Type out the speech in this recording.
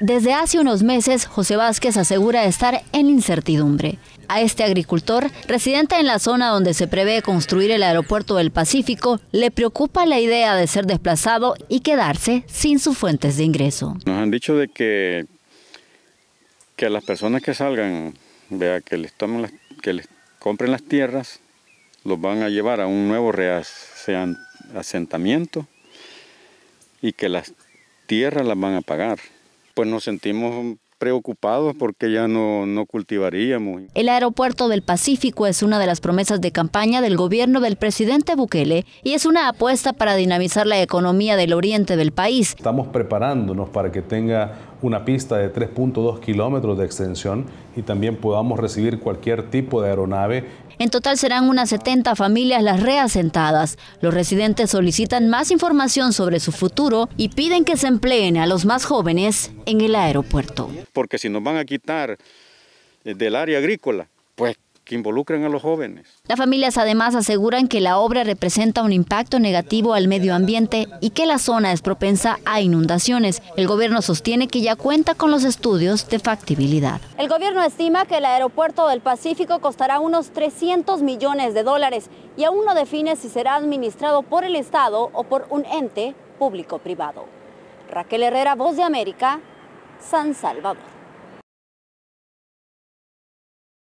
Desde hace unos meses, José Vázquez asegura estar en incertidumbre. A este agricultor, residente en la zona donde se prevé construir el aeropuerto del Pacífico, le preocupa la idea de ser desplazado y quedarse sin sus fuentes de ingreso. Nos han dicho de que, que las personas que salgan, vea, que, les que les compren las tierras, los van a llevar a un nuevo reasentamiento y que las tierras las van a pagar pues nos sentimos preocupados porque ya no, no cultivaríamos. El aeropuerto del Pacífico es una de las promesas de campaña del gobierno del presidente Bukele y es una apuesta para dinamizar la economía del oriente del país. Estamos preparándonos para que tenga una pista de 3.2 kilómetros de extensión y también podamos recibir cualquier tipo de aeronave. En total serán unas 70 familias las reasentadas. Los residentes solicitan más información sobre su futuro y piden que se empleen a los más jóvenes en el aeropuerto. Porque si nos van a quitar eh, del área agrícola, pues que involucren a los jóvenes. Las familias además aseguran que la obra representa un impacto negativo al medio ambiente y que la zona es propensa a inundaciones. El gobierno sostiene que ya cuenta con los estudios de factibilidad. El gobierno estima que el aeropuerto del Pacífico costará unos 300 millones de dólares y aún no define si será administrado por el Estado o por un ente público-privado. Raquel Herrera, Voz de América, San Salvador.